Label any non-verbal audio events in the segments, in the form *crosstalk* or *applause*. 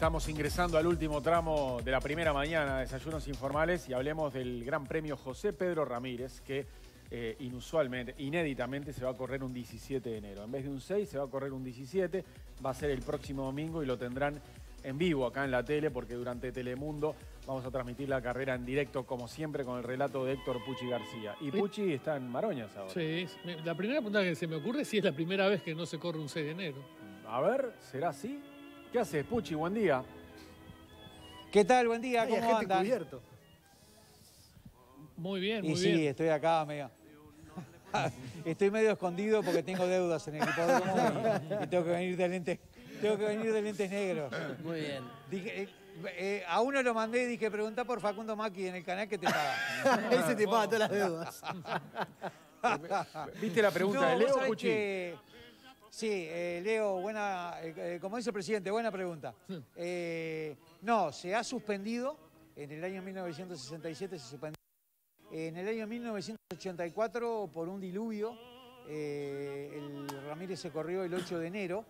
Estamos ingresando al último tramo de la primera mañana de Desayunos Informales y hablemos del Gran Premio José Pedro Ramírez que eh, inusualmente, inéditamente se va a correr un 17 de enero. En vez de un 6 se va a correr un 17, va a ser el próximo domingo y lo tendrán en vivo acá en la tele porque durante Telemundo vamos a transmitir la carrera en directo como siempre con el relato de Héctor Puchi García. Y Pucci está en Maroñas ahora. Sí, la primera pregunta que se me ocurre es si es la primera vez que no se corre un 6 de enero. A ver, ¿será así? ¿Qué haces, Puchi? Buen día. ¿Qué tal? Buen día, Ay, ¿cómo andan? Cubierto. Muy bien, muy bien. sí, estoy acá medio... *laughs* estoy medio escondido porque tengo deudas en el equipo de y tengo que venir de lentes, negros. Muy bien. Eh, eh, a uno lo mandé y dije, pregunta por Facundo Maki en el canal que te paga. Ese te paga todas las deudas. *laughs* ¿Viste la pregunta de Leo, Puchi? Sí, eh, Leo, buena, eh, eh, como dice el presidente, buena pregunta. no, se ha suspendido, en el año 1967 se suspendió, en el año 1984 por un diluvio, el Ramírez se corrió el 8 de enero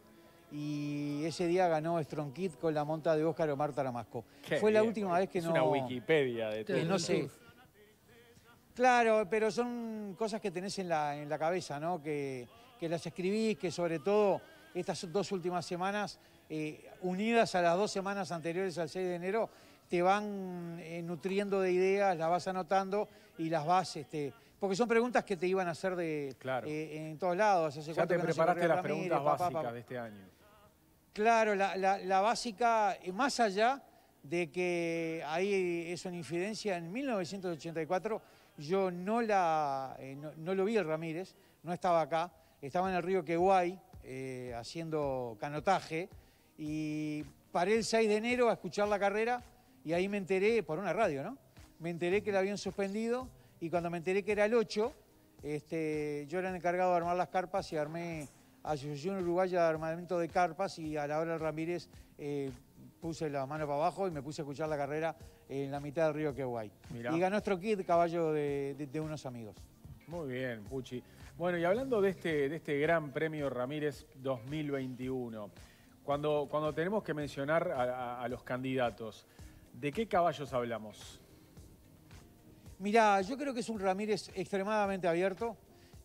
y ese día ganó Strong Kid con la monta de Óscar Omar Taramasco. Fue la última vez que es no... una Wikipedia de no sé. Claro, pero son cosas que tenés en la, en la cabeza, ¿no? Que que las escribís, que sobre todo estas dos últimas semanas, eh, unidas a las dos semanas anteriores al 6 de enero, te van eh, nutriendo de ideas, las vas anotando y las vas... Este, porque son preguntas que te iban a hacer de, eh, en todos lados. Hace ya te preparaste las preguntas básicas de este año. Claro, la, básica, más allá de que ahí es una infidencia, en 1984 yo no, la, no, lo vi el Ramírez, no estaba acá, estaba en el río Queguay eh, haciendo canotaje y paré el 6 de enero a escuchar la carrera y ahí me enteré, por una radio, ¿no? Me enteré que la habían suspendido y cuando me enteré que era el 8, este, yo era el encargado de armar las carpas y armé Asociación Uruguaya de Armamento de Carpas y a la hora Ramírez eh, puse la mano para abajo y me puse a escuchar la carrera en la mitad del río Queguay. Y ganó kit caballo de, de, de unos amigos. Muy bien, Puchi. Bueno, y hablando de este, de este Gran Premio Ramírez 2021, cuando, cuando tenemos que mencionar a, los candidatos, ¿de qué caballos hablamos? Mira, yo creo que es un Ramírez extremadamente abierto,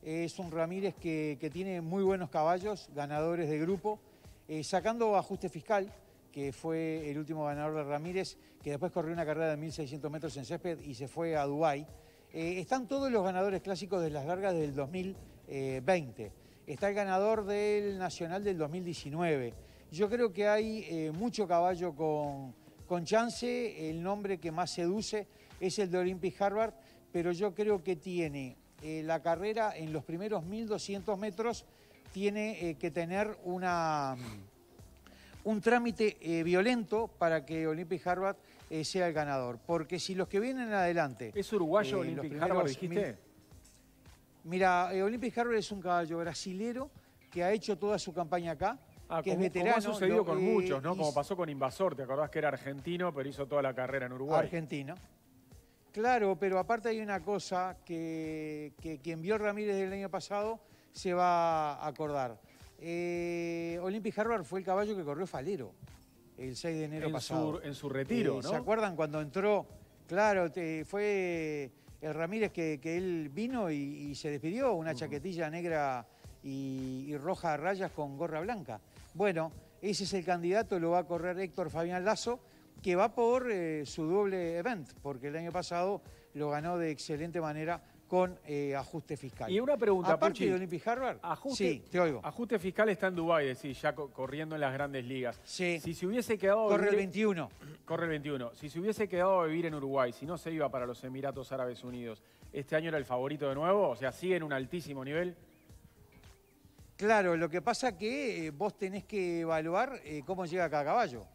es un Ramírez que, tiene muy buenos caballos, ganadores de grupo, eh, sacando ajuste fiscal, que fue el último ganador de Ramírez, que después corrió una carrera de 1.600 metros en césped y se fue a Dubái. Eh, están todos los ganadores clásicos de las largas del 2020. Está el ganador del Nacional del 2019. Yo creo que hay eh, mucho caballo con, con chance. El nombre que más seduce es el de Olympic Harvard, pero yo creo que tiene eh, la carrera en los primeros 1200 metros, tiene que tener una un trámite eh, violento para que Olympic Harvard eh, sea el ganador. Porque si los que vienen adelante... ¿Es uruguayo eh, Olympic Harvard, dijiste? Mira, Olympic Harvard es un caballo brasilero que ha hecho toda su campaña acá. Ah, que como, es veterano. Como ha sucedido con muchos, ¿no? Como pasó con Invasor, ¿te acordás que era argentino, pero hizo toda la carrera en Uruguay? Argentino. Claro, pero aparte hay una cosa que, que quien vio Ramírez del año pasado se va a acordar. Eh, Olympic fue el caballo que corrió Falero el 6 de enero pasado. en su retiro, eh, ¿no? ¿Se acuerdan cuando entró? Claro, fue el Ramírez que, él vino y, se despidió, una chaquetilla negra y, roja a rayas con gorra blanca. Bueno, ese es el candidato, lo va a correr Héctor Fabián Lazo, que va por eh, su doble event, porque el año pasado lo ganó de excelente manera con eh, ajuste fiscal. Y una pregunta, Aparte de Olympic Harvard, ajuste, sí, te oigo. ajuste fiscal está en Dubái, decir ya corriendo en las grandes ligas. Sí. Si se hubiese quedado... Corre el 21. Corre el 21. Si se hubiese quedado a vivir en Uruguay, si no se iba para los Emiratos Árabes Unidos, ¿este año era el favorito de nuevo? O sea, ¿sigue en un altísimo nivel? Claro, lo que pasa que eh, vos tenés que evaluar eh, cómo llega cada caballo.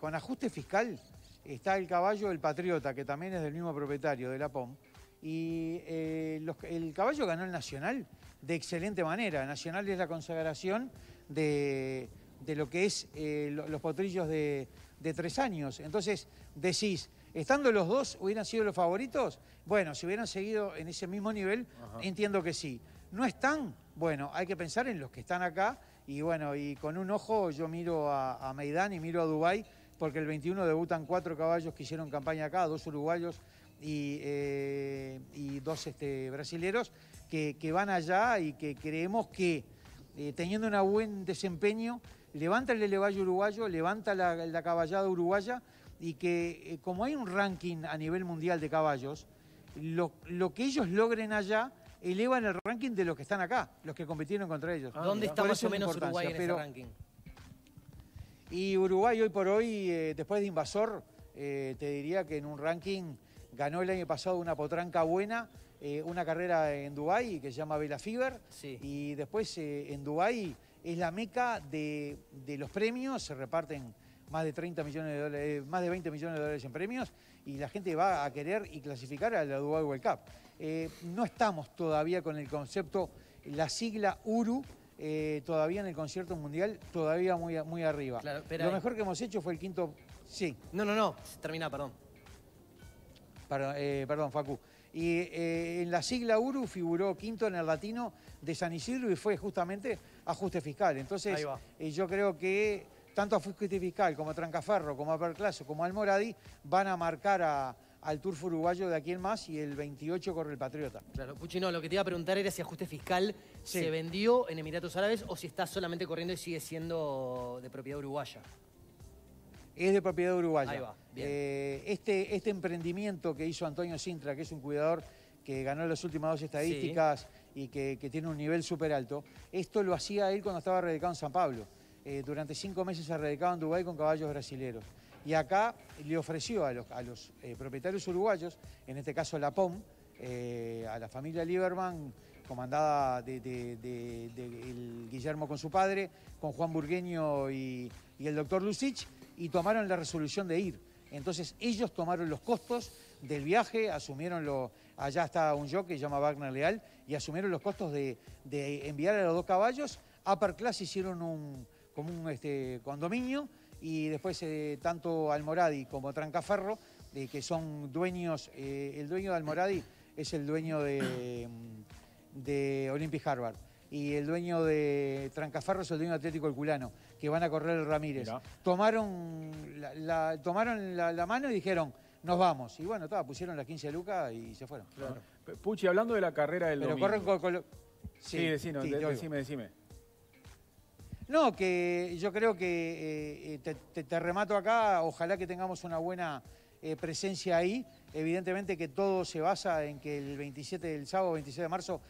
con ajuste fiscal está el caballo del Patriota, que también es del mismo propietario de la POM, y eh, el caballo ganó el Nacional de excelente manera. Nacional es la consagración de, lo que es eh, los potrillos de, tres años. Entonces decís, estando los dos, ¿hubieran sido los favoritos? Bueno, si hubieran seguido en ese mismo nivel, entiendo que sí. ¿No están? Bueno, hay que pensar en los que están acá. Y bueno, y con un ojo yo miro a, Maidán y miro a Dubái, porque el 21 debutan cuatro caballos que hicieron campaña acá, dos uruguayos eh, y, dos este, brasileros que, van allá y que creemos que eh, teniendo un buen desempeño, levanta el elevayo uruguayo, levanta la, caballada uruguaya y que eh, como hay un ranking a nivel mundial de caballos, lo, que ellos logren allá elevan el ranking de los que están acá, los que compitieron contra ellos. Ah, ¿Dónde está más o menos Uruguay en ese ranking? Y Uruguay hoy por hoy, después de Invasor, te diría que en un ranking ganó el año pasado una potranca buena, eh, una carrera en Dubái que se llama Vela Fever. Y después eh, en Dubái es la meca de, los premios, se reparten más de 30 millones de eh, más de 20 millones de dólares en premios y la gente va a querer y clasificar a la Dubai World Cup. no estamos todavía con el concepto, la sigla URU, todavía en el concierto mundial, todavía muy, muy arriba. Lo mejor que hemos hecho fue el quinto... Sí. No, no, no, termina, perdón. Eh, perdón, Facu. Y eh, en la sigla URU figuró quinto en el latino de San Isidro y fue justamente ajuste fiscal. Entonces, eh, yo creo que tanto a fiscal como a Trancaferro, como a Perclaso, como Almoradi van a marcar al Turf uruguayo de aquí en más y el 28 corre el Patriota. Claro, No, lo que te iba a preguntar era si ajuste fiscal se vendió en Emiratos Árabes o si está solamente corriendo y sigue siendo de propiedad uruguaya. Es de propiedad uruguaya. Eh, este, este, emprendimiento que hizo Antonio Sintra, que es un cuidador que ganó las últimas dos estadísticas y que, tiene un nivel súper alto, esto lo hacía él cuando estaba radicado en San Pablo. Eh, durante cinco meses se radicado en Dubái con caballos brasileros. Y acá le ofreció a los, eh, propietarios uruguayos, en este caso la POM, a la familia Lieberman, comandada de, Guillermo con su padre, con Juan Burgueño y el doctor Lucich, y tomaron la resolución de ir. Entonces ellos tomaron los costos del viaje, asumieron lo, allá está un yo que se llama Wagner Leal, y asumieron los costos de, enviar a los dos caballos. Upper Class hicieron un, como un este, condominio y después eh, tanto Almoradi como Trancaferro, de que son dueños, eh, el dueño de Almoradi es el dueño de, de Olympic Harvard y el dueño de Trancaferro es el dueño de Atlético Culano que van a correr el Ramírez. Tomaron, la, tomaron la, mano y dijeron, nos vamos. Y bueno, pusieron las 15 lucas y se fueron. Puchi, hablando de la carrera del Pero corren con... sí, decime, decime. No, que yo creo que eh, eh, te, remato acá, ojalá que tengamos una buena eh, presencia ahí. Evidentemente que todo se basa en que el 27 del sábado, 26 de marzo,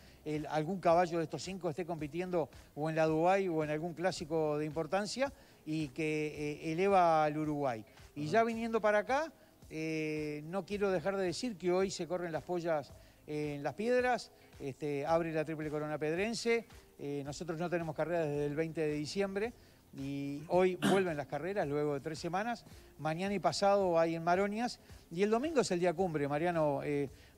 algún caballo de estos cinco esté compitiendo o en la Dubai o en algún clásico de importancia y que eh, eleva al Uruguay. Y ya viniendo para acá, eh, no quiero dejar de decir que hoy se corren las pollas en las piedras, este, abre la triple corona pedrense, eh, nosotros no tenemos carreras desde el 20 de diciembre y hoy *coughs* vuelven las carreras luego de tres semanas, mañana y pasado hay en Maronias y el domingo es el día cumbre, Mariano,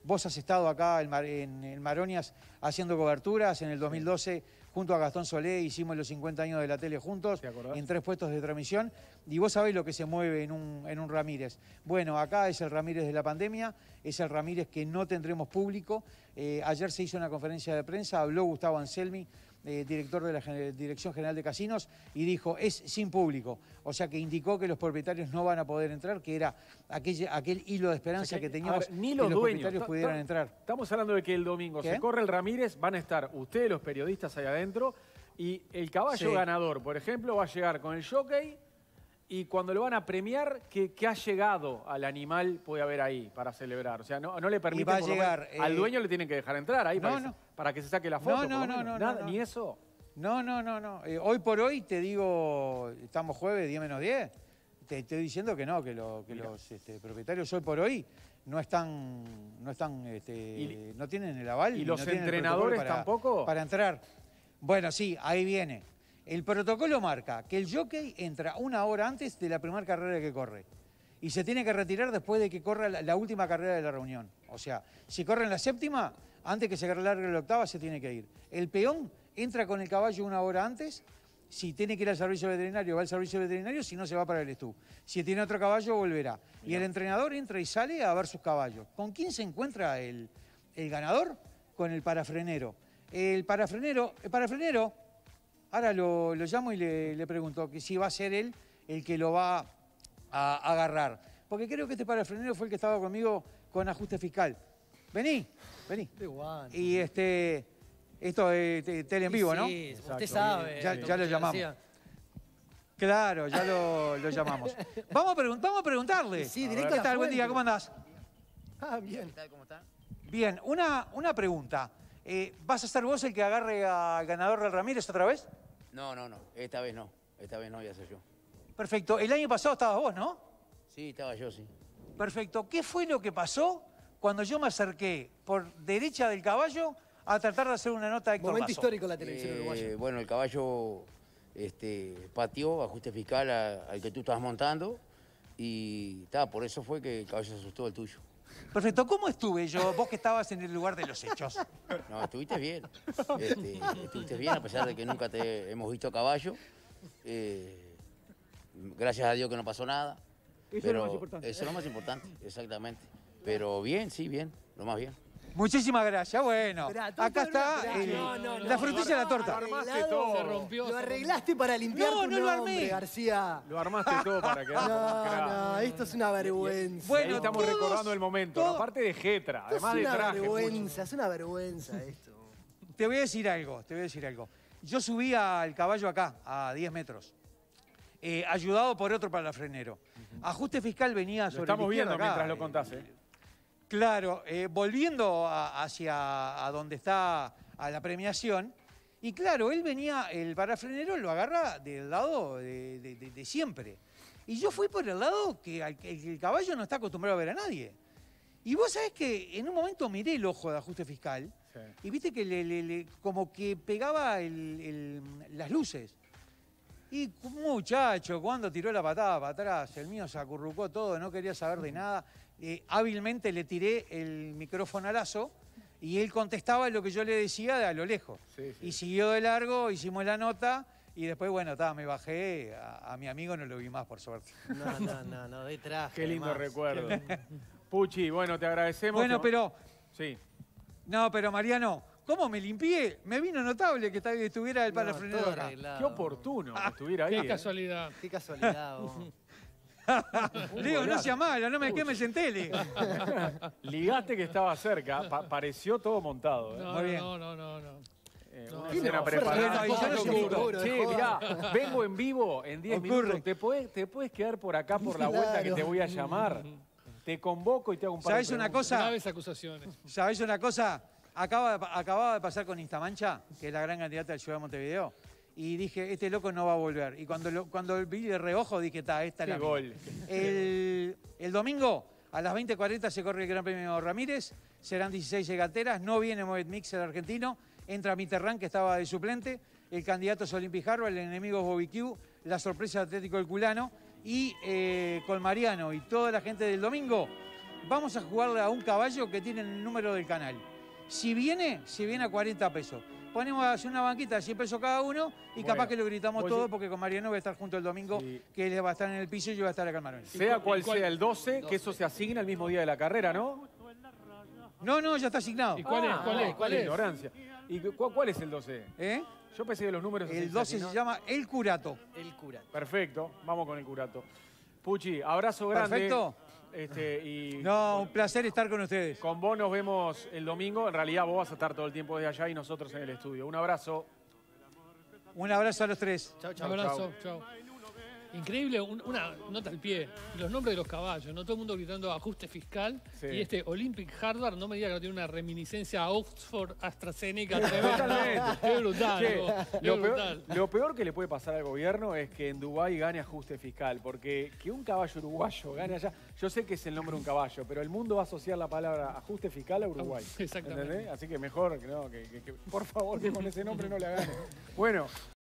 Vos has estado acá en Maronias haciendo coberturas. En el 2012, junto a Gastón Solé, hicimos los 50 años de la tele juntos, en tres puestos de transmisión. Y vos sabés lo que se mueve en un, Ramírez. Bueno, acá es el Ramírez de la pandemia, es el Ramírez que no tendremos público. Eh, ayer se hizo una conferencia de prensa, habló Gustavo Anselmi, eh, director de la Dirección General de Casinos, y dijo, es sin público. O sea que indicó que los propietarios no van a poder entrar, que era aquel, aquel hilo de esperanza que, teníamos ni los, propietarios pudieran entrar. Estamos hablando de que el domingo se corre el Ramírez, van a estar ustedes los periodistas ahí adentro, y el caballo ganador, por ejemplo, va a llegar con el jockey y cuando lo van a premiar, ¿qué, ha llegado al animal puede haber ahí para celebrar? O sea, no, no le permiten... Va llegar, al eh, dueño le tienen que dejar entrar ahí para, que, se saque la foto. no, no, no, Nada, Ni eso. No, no, no, no. Eh, hoy por hoy te digo, estamos jueves, 10 menos 10. Te estoy diciendo que no, que, los este, propietarios hoy por hoy no están, no están, este, no tienen el aval. y los entrenadores tampoco. Para entrar. Bueno, sí, ahí viene. El protocolo marca que el jockey entra una hora antes de la primera carrera que corre y se tiene que retirar después de que corra la, última carrera de la reunión. O sea, si corre en la séptima, antes que se largue la octava se tiene que ir. El peón entra con el caballo una hora antes, si tiene que ir al servicio veterinario, va al servicio veterinario, si no se va para el estú. Si tiene otro caballo, volverá. Y el entrenador entra y sale a ver sus caballos. ¿Con quién se encuentra el, el ganador? Con el parafrenero. El parafrenero, el parafrenero Ahora lo, llamo y le, pregunto que si va a ser él el que lo va a, agarrar. Porque creo que este parafrenero fue el que estaba conmigo con ajuste fiscal. Vení, vení. Igual. Y este, esto es tele en vivo, ¿no? Sí, usted sabe. Ya, lo llamamos. Claro, ya lo, llamamos. *laughs* vamos, a preguntarle. Sí, directo. ¿Qué tal? Buen día, ¿cómo andás? Ah, bien. ¿Cómo está? Bien, una, una pregunta. Eh, ¿Vas a ser vos el que agarre al ganador del Ramírez otra vez? No, no, no. Esta vez no. Esta vez no voy a ser yo. Perfecto. El año pasado estabas vos, ¿no? Sí, estaba yo, sí. Perfecto. ¿Qué fue lo que pasó cuando yo me acerqué por derecha del caballo a tratar de hacer una nota de Héctor Momento histórico la televisión eh, Bueno, el caballo este, pateó ajuste fiscal al que tú estabas montando y por eso fue que el caballo se asustó el tuyo. Perfecto. ¿Cómo estuve yo? Vos que estabas en el lugar de los hechos. No, estuviste bien. Este, estuviste bien, a pesar de que nunca te hemos visto a caballo. Eh, gracias a Dios que no pasó nada. Eso es lo más importante. Eso es lo más importante, exactamente. Pero bien, sí, bien. Lo más bien. Muchísimas gracias. Bueno, acá está la frutilla de la torta. Lo Armaste todo. lo arreglaste para limpiar no, no lo armé. García. Lo armaste todo para que... No, no, esto es una vergüenza. Bueno, Ahí estamos recordando el momento. aparte de Getra, además de traje. Es una vergüenza, es una vergüenza esto. Te voy a decir algo, te voy a decir algo. Yo subí al caballo acá, a 10 metros. ayudado por otro para Ajuste fiscal venía sobre lo estamos viendo mientras lo contás, Claro, eh, volviendo hacia donde está la premiación, y claro, él venía, el parafrenero lo agarra del lado de, siempre. Y yo fui por el lado que el, caballo no está acostumbrado a ver a nadie. Y vos sabés que en un momento miré el ojo de ajuste fiscal y viste que le, como que pegaba las luces. Y muchacho, cuando tiró la patada para atrás, el mío se acurrucó todo, no quería saber de nada. Eh, hábilmente le tiré el micrófono Lazo y él contestaba lo que yo le decía de a lo lejos. Y siguió de largo, hicimos la nota y después, bueno, me bajé, a, mi amigo no lo vi más, por suerte. No, no, no, no, detrás. Qué lindo recuerdo. *laughs* Puchi, bueno, te agradecemos. Bueno, pero... Sí. No, pero Mariano, ¿Cómo me limpié? Me vino notable que estuviera el parafrenador Qué oportuno que estuviera ahí. Qué ¿eh? casualidad. Qué casualidad, vos. *laughs* *laughs* digo, no sea malo, no me quemes en tele. *laughs* Ligaste que estaba cerca, pareció todo montado. ¿eh? No, no, no, eh, no, no. No. Sí, mirá, vengo en vivo en 10 minutos. ¿Te puedes, podés quedar por acá por la vuelta que te voy a llamar? Te convoco y te hago un par de una cosa? Graves una cosa? Acaba, acababa de pasar con Instamancha, que es la gran candidata de Ciudad de Montevideo y dije, este loco no va a volver. Y cuando, lo, cuando vi de reojo dije, está, esta la gol. El, domingo a las 20.40 se corre el Gran Premio Ramírez, serán 16 llegateras, no viene Moet Mix el argentino, entra Mitterrand que estaba de suplente, el candidato es Olympic el enemigo es Bobby Q, la sorpresa Atlético el Culano y eh, con Mariano y toda la gente del domingo vamos a jugarle a un caballo que tiene el número del canal. Si viene, si viene a 40 pesos ponemos a hacer una banquita, de 100 pesos cada uno, y capaz que lo gritamos todo, porque con Mariano voy a estar junto el domingo, que él va a estar en el piso y yo voy a estar acá en Marón. Sea cual sea el 12, que eso se asigna el mismo día de la carrera, ¿no? No, no, ya está asignado. ¿Y cuál es? Ah, ¿Cuál es? ¿Cuál es? Ignorancia. ¿Y cuál es el 12? ¿Eh? Yo pensé que los números... El 12 se, llama El Curato. El Curato. Perfecto, vamos con El Curato. Puchi, abrazo grande. Perfecto. Este, y no, un placer estar con ustedes. Con vos nos vemos el domingo. En realidad vos vas a estar todo el tiempo desde allá y nosotros en el estudio. Un abrazo. Un abrazo a los tres. Chao, Chao. Increíble, una nota al pie. Los nombres de los caballos, ¿no? Todo el mundo gritando ajuste fiscal. Y este Olympic Hardware, no me diga que no tiene una reminiscencia a Oxford AstraZeneca. Totalmente. lo, peor, que le puede pasar al gobierno es que en Dubái gane ajuste fiscal, porque que un caballo uruguayo gane allá, yo sé que es el nombre de un caballo, pero el mundo va a asociar la palabra ajuste fiscal a Uruguay. *laughs* Exactamente. Así que mejor que no, que, por favor que con ese nombre no le gane. Bueno,